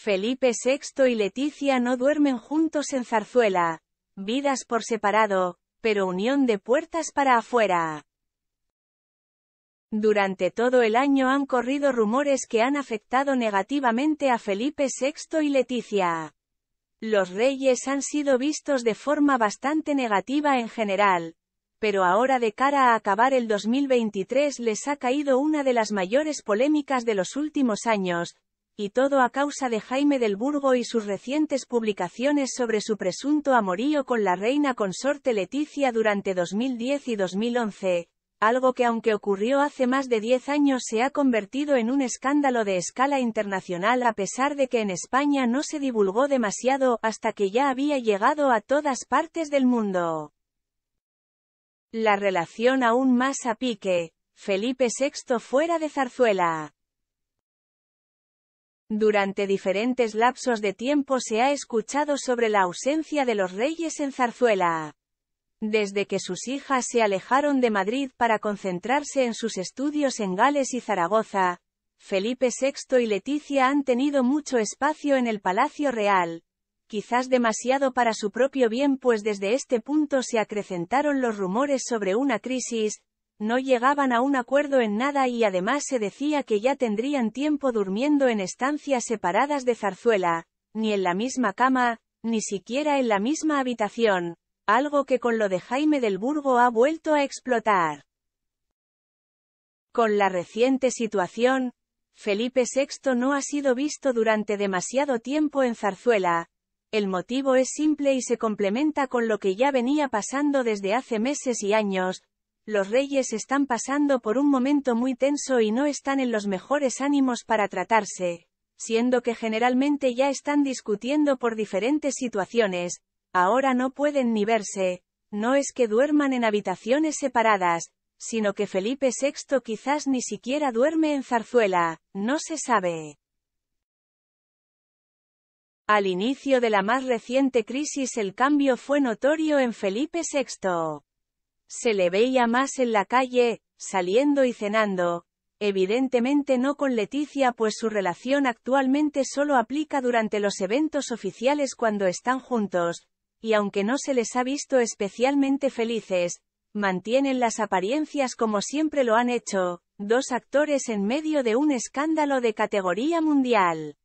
Felipe VI y Leticia no duermen juntos en Zarzuela. Vidas por separado, pero unión de puertas para afuera. Durante todo el año han corrido rumores que han afectado negativamente a Felipe VI y Leticia. Los reyes han sido vistos de forma bastante negativa en general, pero ahora de cara a acabar el 2023 les ha caído una de las mayores polémicas de los últimos años, y todo a causa de Jaime del Burgo y sus recientes publicaciones sobre su presunto amorío con la reina consorte Leticia durante 2010 y 2011, algo que aunque ocurrió hace más de 10 años se ha convertido en un escándalo de escala internacional a pesar de que en España no se divulgó demasiado hasta que ya había llegado a todas partes del mundo. La relación aún más a pique, Felipe VI fuera de Zarzuela. Durante diferentes lapsos de tiempo se ha escuchado sobre la ausencia de los reyes en Zarzuela. Desde que sus hijas se alejaron de Madrid para concentrarse en sus estudios en Gales y Zaragoza, Felipe VI y Leticia han tenido mucho espacio en el Palacio Real, quizás demasiado para su propio bien pues desde este punto se acrecentaron los rumores sobre una crisis, no llegaban a un acuerdo en nada y además se decía que ya tendrían tiempo durmiendo en estancias separadas de zarzuela, ni en la misma cama, ni siquiera en la misma habitación, algo que con lo de Jaime del Burgo ha vuelto a explotar. Con la reciente situación, Felipe VI no ha sido visto durante demasiado tiempo en zarzuela, el motivo es simple y se complementa con lo que ya venía pasando desde hace meses y años, los reyes están pasando por un momento muy tenso y no están en los mejores ánimos para tratarse, siendo que generalmente ya están discutiendo por diferentes situaciones, ahora no pueden ni verse, no es que duerman en habitaciones separadas, sino que Felipe VI quizás ni siquiera duerme en zarzuela, no se sabe. Al inicio de la más reciente crisis el cambio fue notorio en Felipe VI. Se le veía más en la calle, saliendo y cenando, evidentemente no con Leticia pues su relación actualmente solo aplica durante los eventos oficiales cuando están juntos, y aunque no se les ha visto especialmente felices, mantienen las apariencias como siempre lo han hecho, dos actores en medio de un escándalo de categoría mundial.